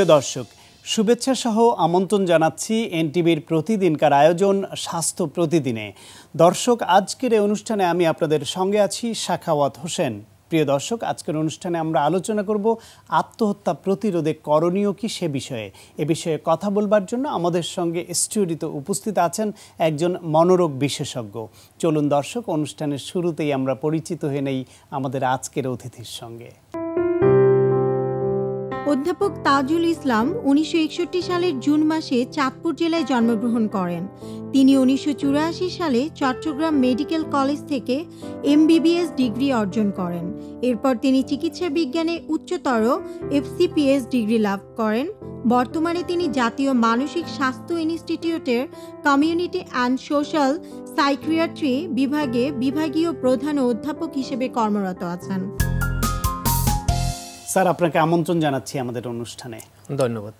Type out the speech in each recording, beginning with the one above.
প্রিয় দর্শক শুভেচ্ছা সহ আমন্ত্রণ জানাচ্ছি এনটিভির প্রতিদিনকার আয়োজন স্বাস্থ্য প্রতিদিনে দর্শক আজকের এই অনুষ্ঠানে আমি আপনাদের সঙ্গে আছি শাখাওয়াত হোসেন প্রিয় দর্শক আজকের অনুষ্ঠানে আমরা আলোচনা করব আত্মহত্যা প্রতিরোধে করণীয় কি সে বিষয়ে এ বিষয়ে কথা বলবার জন্য আমাদের সঙ্গে স্টুডিওতে উপস্থিত আছেন একজন মনোরোগ বিশেষজ্ঞ চলুন দর্শক অনুষ্ঠানের শুরুতেই আমরা পরিচিত হয়ে নেই আমাদের আজকের অতিথির সঙ্গে অধ্যাপক তাজুল ইসলাম উনিশশো সালের জুন মাসে চাঁদপুর জেলায় জন্মগ্রহণ করেন তিনি উনিশশো সালে চট্টগ্রাম মেডিকেল কলেজ থেকে এমবিবিএস ডিগ্রি অর্জন করেন এরপর তিনি চিকিৎসা বিজ্ঞানে উচ্চতর এফসিপিএস ডিগ্রি লাভ করেন বর্তমানে তিনি জাতীয় মানসিক স্বাস্থ্য ইনস্টিটিউটের কমিউনিটি অ্যান্ড সোশ্যাল সাইক্রিয়াট্রি বিভাগে বিভাগীয় প্রধান অধ্যাপক হিসেবে কর্মরত আছেন স্যার আপনাকে আমন্ত্রণ জানাচ্ছি আমাদের অনুষ্ঠানে ধন্যবাদ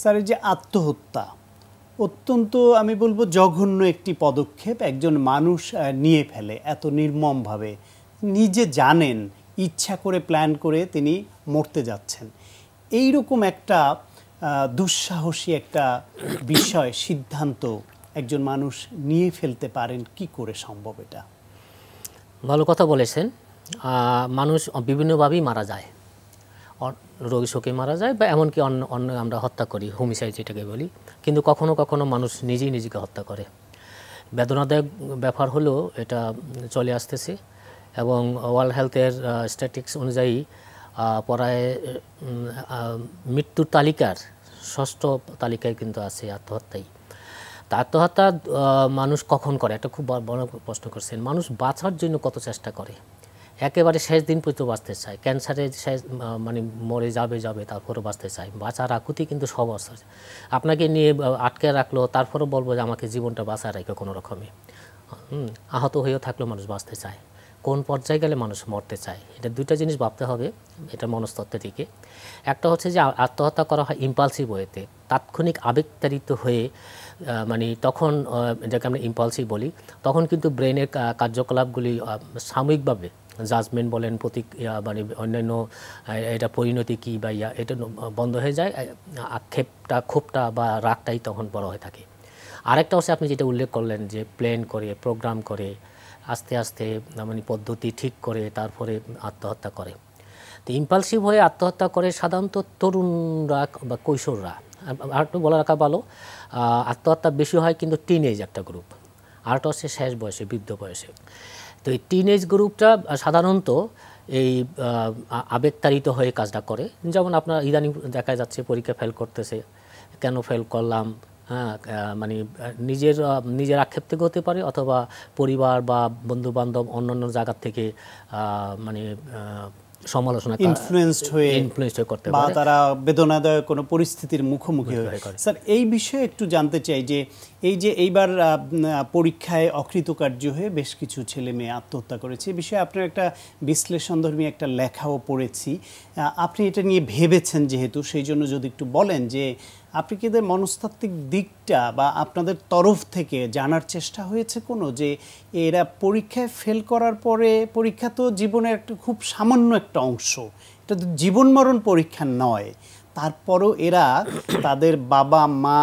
স্যার এই যে আত্মহত্যা অত্যন্ত আমি বলবো জঘন্য একটি পদক্ষেপ একজন মানুষ নিয়ে ফেলে এত নির্মমভাবে নিজে জানেন ইচ্ছা করে প্ল্যান করে তিনি মরতে যাচ্ছেন এই রকম একটা দুঃসাহসী একটা বিষয় সিদ্ধান্ত একজন মানুষ নিয়ে ফেলতে পারেন কি করে সম্ভব এটা ভালো কথা বলেছেন মানুষ বিভিন্নভাবেই মারা যায় রোগী শোকে মারা যায় বা এমনকি অন্য অন্য আমরা হত্যা করি হোমিসাইড যেটাকে বলি কিন্তু কখনো কখনো মানুষ নিজেই নিজেকে হত্যা করে বেদনাদায়ক ব্যাপার হলো এটা চলে আসতেছে এবং ওয়ার্ল্ড হেলথের স্ট্যাটিক্স অনুযায়ী পড়ায় মৃত্যুর তালিকার ষষ্ঠ তালিকায় কিন্তু আছে আত্মহত্যাই তা আত্মহত্যা মানুষ কখন করে এটা খুব বড় প্রশ্ন করছেন মানুষ বাঁচার জন্য কত চেষ্টা করে একেবারে শেষ দিন পর্যন্ত বাঁচতে চায় ক্যান্সারে শেষ মানে মরে যাবে যাবে তারপরও বাঁচতে চায় বাঁচার আকুতি কিন্তু সব অস্ত্র আপনাকে নিয়ে আটকে রাখলো তারপরও বলবো যে আমাকে জীবনটা বাঁচা রাখে কোনো রকমে আহত হয়েও থাকলেও মানুষ বাঁচতে চায় কোন পর্যায়ে গেলে মানুষ মরতে চায় এটা দুইটা জিনিস ভাবতে হবে এটা দিকে একটা হচ্ছে যে আত্মহত্যা করা হয় ইম্পালসিভ ওয়েতে তাৎক্ষণিক আবেগতাড়িত হয়ে মানে তখন যাকে আমরা ইম্পালসিভ বলি তখন কিন্তু ব্রেনের কার্যকলাপগুলি সাময়িকভাবে জাজমেন্ট বলেন প্রতীক মানে অন্যান্য এটা পরিণতি কী বা ইয়া এটা বন্ধ হয়ে যায় আক্ষেপটা ক্ষোভটা বা রাগটাই তখন বড় হয়ে থাকে আরেকটা হচ্ছে আপনি যেটা উল্লেখ করলেন যে প্ল্যান করে প্রোগ্রাম করে আস্তে আস্তে মানে পদ্ধতি ঠিক করে তারপরে আত্মহত্যা করে তো ইম্পালসিভ হয়ে আত্মহত্যা করে সাধারণত তরুণরা বা কৈশোররা আর একটু বলে রাখা ভালো আত্মহত্যা বেশি হয় কিন্তু টিনেজ একটা গ্রুপ আরেকটা হচ্ছে শেষ বয়সে বৃদ্ধ বয়সে তো এই এজ গ্রুপটা সাধারণত এই আবেগতাড়িত হয়ে কাজটা করে যেমন আপনার ইদানিং দেখা যাচ্ছে পরীক্ষা ফেল করতেছে কেন ফেল করলাম হ্যাঁ মানে নিজের নিজের আক্ষেপ থেকে হতে পারে অথবা পরিবার বা বন্ধুবান্ধব অন্যান্য জায়গার থেকে মানে সমালোচনা ইনফ্লুয়েন্সড হয়ে ইনফ্লুয়েন্সড হয়ে করতে পারে তারা বেদনাদায়ক কোনো পরিস্থিতির মুখোমুখি হয়ে স্যার এই বিষয়ে একটু জানতে চাই যে এই যে এইবার পরীক্ষায় অকৃতকার্য হয়ে বেশ কিছু ছেলে মেয়ে আত্মহত্যা করেছে এ বিষয়ে আপনার একটা বিশ্লেষণধর্মী একটা লেখাও পড়েছি আপনি এটা নিয়ে ভেবেছেন যেহেতু সেই জন্য যদি একটু বলেন যে আপনি কি এদের মনস্তাত্ত্বিক দিকটা বা আপনাদের তরফ থেকে জানার চেষ্টা হয়েছে কোনো যে এরা পরীক্ষায় ফেল করার পরে পরীক্ষা তো জীবনের একটা খুব সামান্য একটা অংশ এটা তো জীবন মরণ পরীক্ষা নয় তারপরও এরা তাদের বাবা মা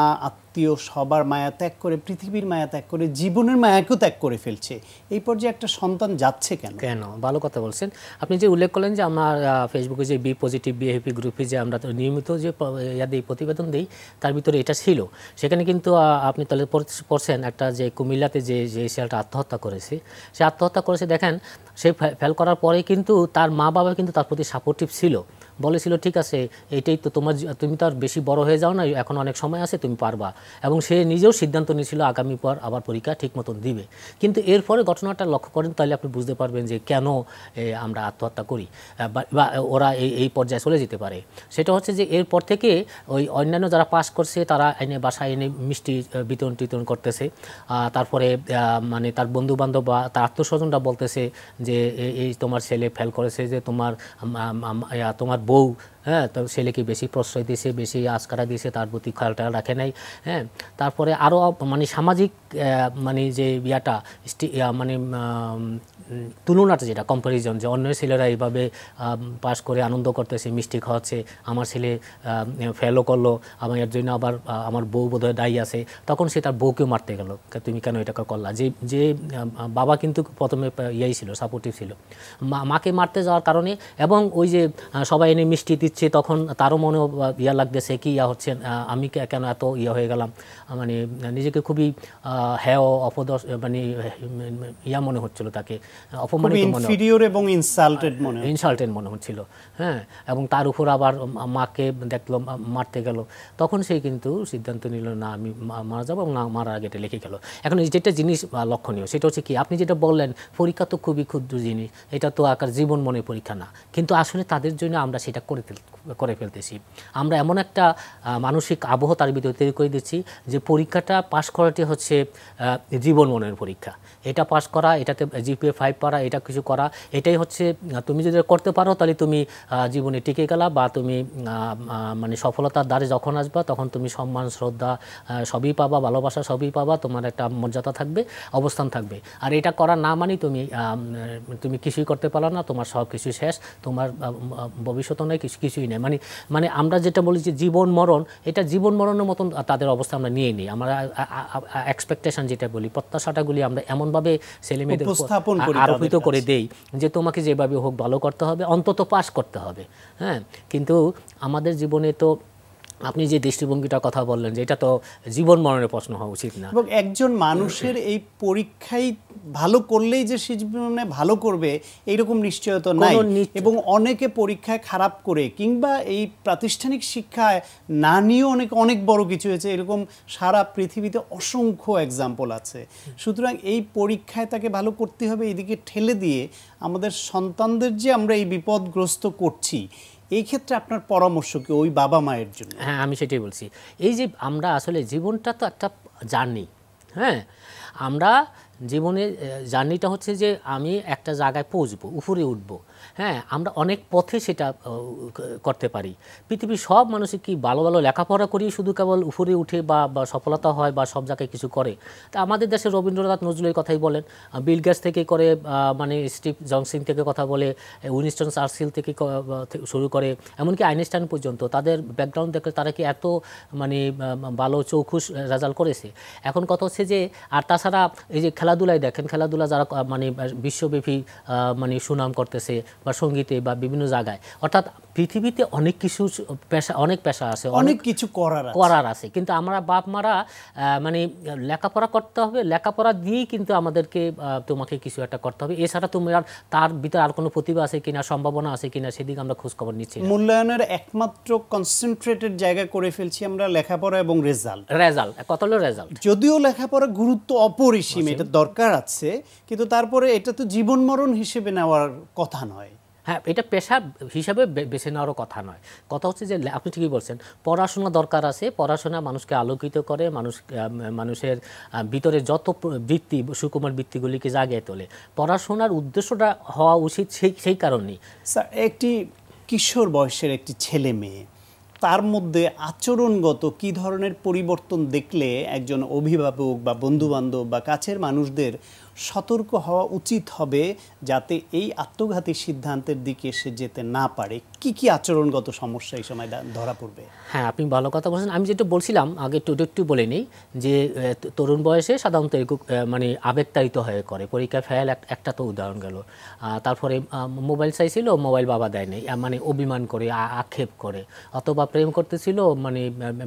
আত্মীয় সবার মায়া ত্যাগ করে পৃথিবীর মায়া ত্যাগ করে জীবনের মায়াকেও ত্যাগ করে ফেলছে এই পর্যায়ে একটা সন্তান যাচ্ছে কেন কেন ভালো কথা বলছেন আপনি যে উল্লেখ করলেন যে আমার ফেসবুকে যে বি পজিটিভ বিএপি গ্রুপে যে আমরা নিয়মিত যে ইয়া দিই প্রতিবেদন দিই তার ভিতরে এটা ছিল সেখানে কিন্তু আপনি তাহলে পড়ছেন একটা যে কুমিল্লাতে যে যে শিয়ালটা আত্মহত্যা করেছে সে আত্মহত্যা করেছে দেখেন সে ফেল করার পরে কিন্তু তার মা বাবা কিন্তু তার প্রতি সাপোর্টিভ ছিল বলেছিল ঠিক আছে এটাই তো তোমার তুমি তার বেশি বড় হয়ে যাও না এখন অনেক সময় আছে তুমি পারবা এবং সে নিজেও সিদ্ধান্ত নিয়েছিল আগামী পর আবার পরীক্ষা ঠিক মতন দিবে কিন্তু এরপরে ঘটনাটা লক্ষ্য করেন তাহলে আপনি বুঝতে পারবেন যে কেন আমরা আত্মহত্যা করি বা ওরা এই এই পর্যায়ে চলে যেতে পারে সেটা হচ্ছে যে এরপর থেকে ওই অন্যান্য যারা পাশ করছে তারা এনে বাসায় এনে মিষ্টি বিতরণ টিতরণ করতেছে তারপরে মানে তার বন্ধুবান্ধব বা তার আত্মস্বজনরা বলতেছে যে এই তোমার ছেলে ফেল করেছে যে তোমার তোমার বউ হ্যাঁ তো ছেলেকে বেশি প্রশ্রয় দিয়েছে বেশি আজকারা দিয়েছে তার প্রতি খেয়াল টেয়াল রাখে নাই হ্যাঁ তারপরে আরও মানে সামাজিক মানে যে ইয়াটা মানে তুলনাটা যেটা কম্প্যারিজন যে অন্য ছেলেরা এইভাবে পাশ করে আনন্দ করতেছে মিষ্টি খাওয়াচ্ছে আমার ছেলে ফেলও করলো আমার এর জন্য আবার আমার বউ বোধহয় দায়ী আছে তখন সে তার বউকেও মারতে গেল তুমি কেন এটা করলা যে যে বাবা কিন্তু প্রথমে ইয়েই ছিল সাপোর্টিভ ছিল মাকে মারতে যাওয়ার কারণে এবং ওই যে সবাই এনে মিষ্টি দিচ্ছে তখন তারও মনে ইয়া লাগতেছে কি ইয়া হচ্ছে আমি কেন এত ইয়া হয়ে গেলাম মানে নিজেকে খুবই হ্যাঁ অপদ মানে ইয়া মনে হচ্ছিল তাকে অপমানিত মনে ইনফিরিয়র এবং ইনসাল্টেড মনে ইনসাল্টেড মনে হচ্ছিল হ্যাঁ এবং তার উপর আবার মাকে দেখলো মারতে গেল তখন সে কিন্তু সিদ্ধান্ত নিল না আমি মারা যাবো এবং মারা আগে এটা লিখে গেল এখন যেটা জিনিস লক্ষণীয় সেটা হচ্ছে কি আপনি যেটা বললেন পরীক্ষা তো খুবই ক্ষুদ্র জিনিস এটা তো আকার জীবন মনে পরীক্ষা না কিন্তু আসলে তাদের জন্য আমরা সেটা করে করে ফেলতেছি আমরা এমন একটা মানসিক আবহ তার ভিতরে তৈরি করে দিচ্ছি যে পরীক্ষাটা পাশ করাটি হচ্ছে জীবন মনের পরীক্ষা এটা পাশ করা এটাতে জিপিএ ফাইভ পারা এটা কিছু করা এটাই হচ্ছে তুমি যদি করতে পারো তাহলে তুমি জীবনে টিকে গেলা বা তুমি মানে সফলতার দ্বারে যখন আসবা তখন তুমি সম্মান শ্রদ্ধা সবই পাবা ভালোবাসা সবই পাবা তোমার একটা মর্যাদা থাকবে অবস্থান থাকবে আর এটা করা না মানে তুমি তুমি কিছুই করতে পারো না তোমার সব কিছু শেষ তোমার ভবিষ্যৎ নয় কিছু কিছুই নেই নেই মানে মানে আমরা যেটা বলি যে জীবন মরণ এটা জীবন মরণের মতন তাদের অবস্থা আমরা নিয়ে নিই আমরা এক্সপেকটেশন যেটা বলি প্রত্যাশাটাগুলি আমরা এমনভাবে ছেলে মেয়েদের আরোপিত করে দেই যে তোমাকে যেভাবে হোক ভালো করতে হবে অন্তত পাশ করতে হবে হ্যাঁ কিন্তু আমাদের জীবনে তো আপনি যে দৃষ্টিভঙ্গিটার কথা বললেন যে এটা তো জীবন মরণের প্রশ্ন হওয়া উচিত না এবং একজন মানুষের এই পরীক্ষায় ভালো করলেই যে সে জীবনে ভালো করবে এইরকম নিশ্চয়তা নাই এবং অনেকে পরীক্ষায় খারাপ করে কিংবা এই প্রাতিষ্ঠানিক শিক্ষায় না নিয়েও অনেক অনেক বড় কিছু হয়েছে এরকম সারা পৃথিবীতে অসংখ্য এক্সাম্পল আছে সুতরাং এই পরীক্ষায় তাকে ভালো করতে হবে এদিকে ঠেলে দিয়ে আমাদের সন্তানদের যে আমরা এই বিপদগ্রস্ত করছি এই ক্ষেত্রে আপনার পরামর্শ কি ওই বাবা মায়ের জন্য হ্যাঁ আমি সেটাই বলছি এই যে আমরা আসলে জীবনটা তো একটা জার্নি হ্যাঁ আমরা জীবনে জার্নিটা হচ্ছে যে আমি একটা জায়গায় পৌঁছবো উপরে উঠব হ্যাঁ আমরা অনেক পথে সেটা করতে পারি পৃথিবীর সব মানুষই কি ভালো ভালো লেখাপড়া করি শুধু কেবল উপরে উঠে বা সফলতা হয় বা সব জায়গায় কিছু করে তা আমাদের দেশে রবীন্দ্রনাথ নজরুলের কথাই বলেন বিল গ্যাস থেকে করে মানে স্টিভ জংসিং থেকে কথা বলে উইনিস্টন সার্সিল থেকে শুরু করে এমনকি আইনস্টাইন পর্যন্ত তাদের ব্যাকগ্রাউন্ড দেখলে তারা কি এত মানে ভালো চৌখুশ রেজাল্ট করেছে এখন কথা হচ্ছে যে আর তাছাড়া এই যে খেলাধুলায় দেখেন খেলাধুলা যারা মানে বিশ্বব্যাপী মানে সুনাম করতেছে বা সঙ্গীতে বা বিভিন্ন জায়গায় অর্থাৎ পৃথিবীতে অনেক কিছু পেশা অনেক পেশা আছে অনেক কিছু করার করার আছে কিন্তু আমরা বাপ মারা মানে লেখাপড়া করতে হবে লেখাপড়া দিয়েই কিন্তু আমাদেরকে তোমাকে কিছু একটা করতে হবে এছাড়া তুমি আর তার ভিতরে আর কোনো প্রতিভা আছে কিনা সম্ভাবনা আছে কিনা সেদিকে আমরা খোঁজখবর নিচ্ছি মূল্যায়নের একমাত্র কনসেন্ট্রেটেড জায়গা করে ফেলছি আমরা লেখাপড়া এবং রেজাল্ট রেজাল্ট কত হলো রেজাল্ট যদিও লেখাপড়া গুরুত্ব অপরিসীম এটা দরকার আছে কিন্তু তারপরে এটা তো জীবন মরণ হিসেবে নেওয়ার কথা নয় হ্যাঁ এটা পেশা হিসাবে বেছে নেওয়ারও কথা নয় কথা হচ্ছে যে আপনি ঠিকই বলছেন পড়াশোনা দরকার আছে পড়াশোনা মানুষকে আলোকিত করে মানুষ মানুষের ভিতরে যত বৃত্তি সুকুমার বৃত্তিগুলিকে জাগিয়ে তোলে পড়াশোনার উদ্দেশ্যটা হওয়া উচিত সেই সেই কারণেই স্যার একটি কিশোর বয়সের একটি ছেলে মেয়ে তার মধ্যে আচরণগত কি ধরনের পরিবর্তন দেখলে একজন অভিভাবক বা বন্ধুবান্ধব বা কাছের মানুষদের সতর্ক হওয়া উচিত হবে যাতে এই আত্মঘাতী সিদ্ধান্তের দিকে সে যেতে না পারে কি কি আচরণগত সমস্যা এই সময় ধরা পড়বে হ্যাঁ আপনি ভালো কথা বলছেন আমি যেটা বলছিলাম আগে একটু একটু বলে নিই যে তরুণ বয়সে সাধারণত মানে আবেগতাড়িত হয়ে করে পরীক্ষা ফেল একটা তো উদাহরণ গেল তারপরে মোবাইল চাইছিল মোবাইল বাবা দেয়নি মানে অভিমান করে আক্ষেপ করে অথবা প্রেম করতেছিল মানে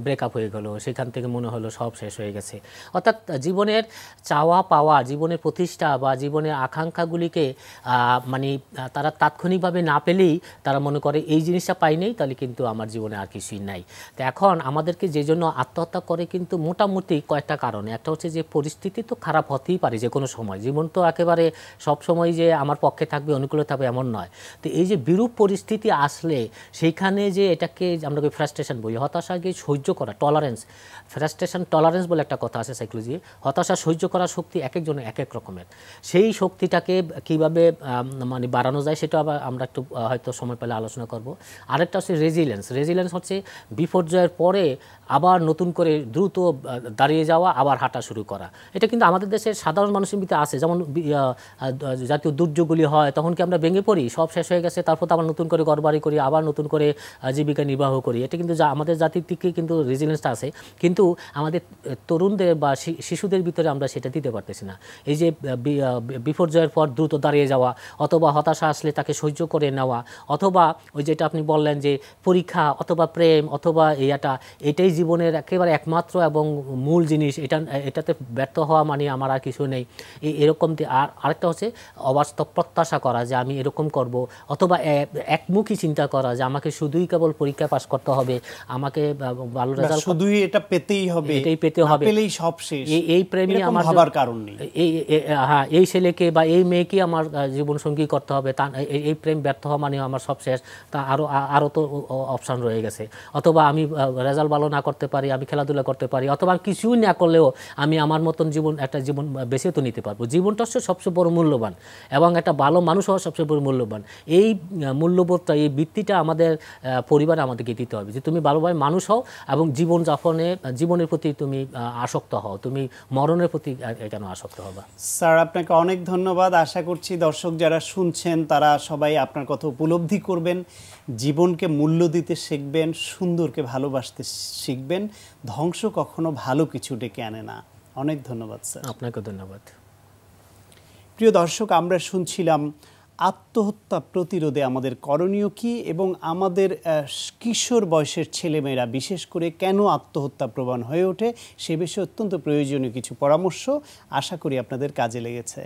ব্রেকআপ হয়ে গেল সেখান থেকে মনে হলো সব শেষ হয়ে গেছে অর্থাৎ জীবনের চাওয়া পাওয়া জীবনের প্রতি প্রতিষ্ঠা বা জীবনের আকাঙ্ক্ষাগুলিকে মানে তারা তাৎক্ষণিকভাবে না পেলেই তারা মনে করে এই জিনিসটা পাই নেই তাহলে কিন্তু আমার জীবনে আর কিছুই নাই তো এখন আমাদেরকে যে জন্য আত্মহত্যা করে কিন্তু মোটামুটি কয়েকটা কারণে একটা হচ্ছে যে পরিস্থিতি তো খারাপ হতেই পারে যে কোনো সময় জীবন তো একেবারে সব সময় যে আমার পক্ষে থাকবে অনুকূলে থাকবে এমন নয় তো এই যে বিরূপ পরিস্থিতি আসলে সেইখানে যে এটাকে আমরা ফ্রাস্ট্রেশন বলি হতাশাকে সহ্য করা টলারেন্স ফ্রাস্ট্রেশন টলারেন্স বলে একটা কথা আছে সাইকোলজি হতাশা সহ্য করার শক্তি এক একজনের এক এক রকম রকমের সেই শক্তিটাকে কিভাবে মানে বাড়ানো যায় সেটা আবার আমরা একটু হয়তো সময় পেলে আলোচনা করব আরেকটা হচ্ছে রেজিলেন্স রেজিলেন্স হচ্ছে বিপর্যয়ের পরে আবার নতুন করে দ্রুত দাঁড়িয়ে যাওয়া আবার হাঁটা শুরু করা এটা কিন্তু আমাদের দেশের সাধারণ মানুষের ভিতরে আছে যেমন জাতীয় দুর্যোগগুলি হয় তখন কি আমরা ভেঙে পড়ি সব শেষ হয়ে গেছে তারপর আবার নতুন করে গড়বাড়ি করি আবার নতুন করে জীবিকা নির্বাহ করি এটা কিন্তু আমাদের জাতির দিকে কিন্তু রেজিলেন্সটা আছে কিন্তু আমাদের তরুণদের বা শিশুদের ভিতরে আমরা সেটা দিতে পারতেছি না এই যে বিপর্যয়ের পর দ্রুত দাঁড়িয়ে যাওয়া অথবা হতাশা আসলে তাকে সহ্য করে নেওয়া অথবা ওই যেটা আপনি বললেন যে পরীক্ষা অথবা প্রেম অথবা ইয়াটা এটাই জীবনের একেবারে একমাত্র এবং মূল জিনিস এটা এটাতে ব্যর্থ হওয়া মানে আমার আর কিছু নেই এই এরকম আর আরেকটা হচ্ছে অবাস্তব প্রত্যাশা করা যে আমি এরকম করব অথবা একমুখী চিন্তা করা যে আমাকে শুধুই কেবল পরীক্ষা পাশ করতে হবে আমাকে ভালো রেজাল্ট শুধুই এটা পেতেই হবে এটাই পেতে হবে পেলেই সব শেষ এই প্রেমই আমার ভাবার কারণ নেই এই হ্যাঁ এই ছেলেকে বা এই মেয়েকে আমার জীবনসঙ্গী করতে হবে তা এই প্রেম ব্যর্থ হওয়া মানে আমার সব শেষ তা আরও আরও তো অপশান রয়ে গেছে অথবা আমি রেজাল্ট ভালো না করতে পারি আমি খেলাধুলা করতে পারি অথবা কিছুই না করলেও আমি আমার মতন জীবন একটা জীবন বেছে তো নিতে পারবো জীবনটা হচ্ছে সবচেয়ে বড় মূল্যবান এবং একটা ভালো মানুষ হওয়া সবচেয়ে বড় মূল্যবান এই মূল্যবোধটা এই বৃত্তিটা আমাদের পরিবার আমাদেরকে দিতে হবে যে তুমি ভালোভাবে মানুষ হও এবং জীবনযাপনে জীবনের প্রতি তুমি আসক্ত হও তুমি মরণের প্রতি কেন আসক্ত হবা স্যার আপনাকে অনেক ধন্যবাদ আশা করছি দর্শক যারা শুনছেন তারা সবাই আপনার কথা উপলব্ধি করবেন জীবনকে মূল্য দিতে শিখবেন সুন্দরকে ভালোবাসতে শিখবেন ধ্বংস কখনো ভালো কিছু ডেকে আনে না অনেক ধন্যবাদ স্যার আপনাকে ধন্যবাদ প্রিয় দর্শক আমরা শুনছিলাম আত্মহত্যা প্রতিরোধে আমাদের করণীয় কি এবং আমাদের কিশোর বয়সের ছেলেমেয়েরা বিশেষ করে কেন আত্মহত্যা প্রবণ হয়ে ওঠে সে বিষয়ে অত্যন্ত প্রয়োজনীয় কিছু পরামর্শ আশা করি আপনাদের কাজে লেগেছে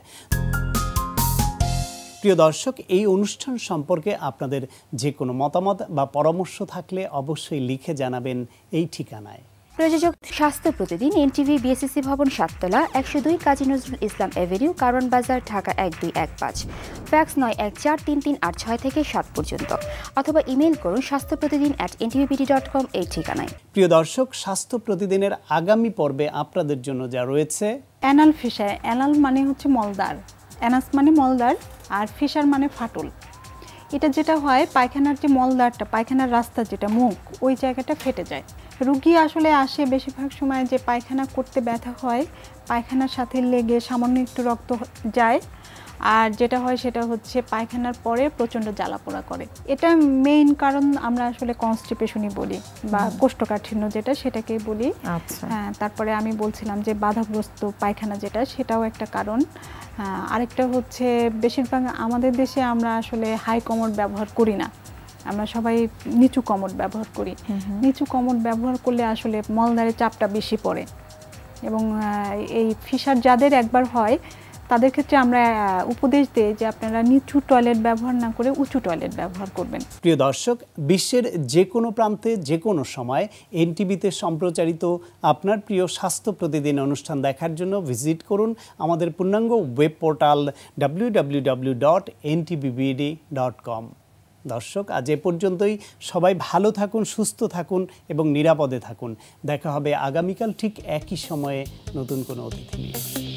প্রিয় দর্শক এই অনুষ্ঠান সম্পর্কে আপনাদের যে কোনো মতামত বা পরামর্শ থাকলে অবশ্যই লিখে জানাবেন এই ঠিকানায় প্রযোজক স্বাস্থ্য প্রতিদিন এনটিভি বিএসএসি ভবন সাততলা একশো দুই কাজী নজরুল ইসলাম এভিনিউ কারণ বাজার ঢাকা এক দুই এক পাঁচ ফ্যাক্স নয় এক চার তিন তিন আট ছয় থেকে সাত পর্যন্ত অথবা ইমেল করুন স্বাস্থ্য প্রতিদিন অ্যাট এনটিভিবিডি ডট কম এই ঠিকানায় প্রিয় দর্শক স্বাস্থ্য প্রতিদিনের আগামী পর্বে আপনাদের জন্য যা রয়েছে অ্যানাল ফিশার অ্যানাল মানে হচ্ছে মলদার অ্যানাস মানে মলদার আর ফিসার মানে ফাটল এটা যেটা হয় পায়খানার যে মলদারটা পায়খানার রাস্তা যেটা মুখ ওই জায়গাটা ফেটে যায় রুগী আসলে আসে বেশিরভাগ সময় যে পায়খানা করতে ব্যথা হয় পায়খানার সাথে লেগে সামান্য একটু রক্ত যায় আর যেটা হয় সেটা হচ্ছে পায়খানার পরে প্রচণ্ড জ্বালাপোড়া করে এটা মেইন কারণ আমরা আসলে কনস্টিপেশনই বলি বা কোষ্ঠকাঠিন্য যেটা সেটাকেই বলি আচ্ছা। হ্যাঁ তারপরে আমি বলছিলাম যে বাধাগ্রস্ত পায়খানা যেটা সেটাও একটা কারণ হ্যাঁ, আরেকটা হচ্ছে বেশিরভাগ আমাদের দেশে আমরা আসলে হাই কমর ব্যবহার করি না আমরা সবাই নিচু কমট ব্যবহার করি নিচু কমট ব্যবহার করলে আসলে মলদারের চাপটা বেশি পড়ে এবং এই ফিশার যাদের একবার হয় তাদের ক্ষেত্রে আমরা উপদেশ দিই যে আপনারা নিচু টয়লেট ব্যবহার না করে উঁচু টয়লেট ব্যবহার করবেন প্রিয় দর্শক বিশ্বের যে কোনো প্রান্তে যে কোনো সময় এনটিভিতে সম্প্রচারিত আপনার প্রিয় স্বাস্থ্য প্রতিদিন অনুষ্ঠান দেখার জন্য ভিজিট করুন আমাদের পূর্ণাঙ্গ web portal W W W dot NTBBD dot com দর্শক আজ এ পর্যন্তই সবাই ভালো থাকুন সুস্থ থাকুন এবং নিরাপদে থাকুন দেখা হবে আগামীকাল ঠিক একই সময়ে নতুন কোনো অতিথি নিয়ে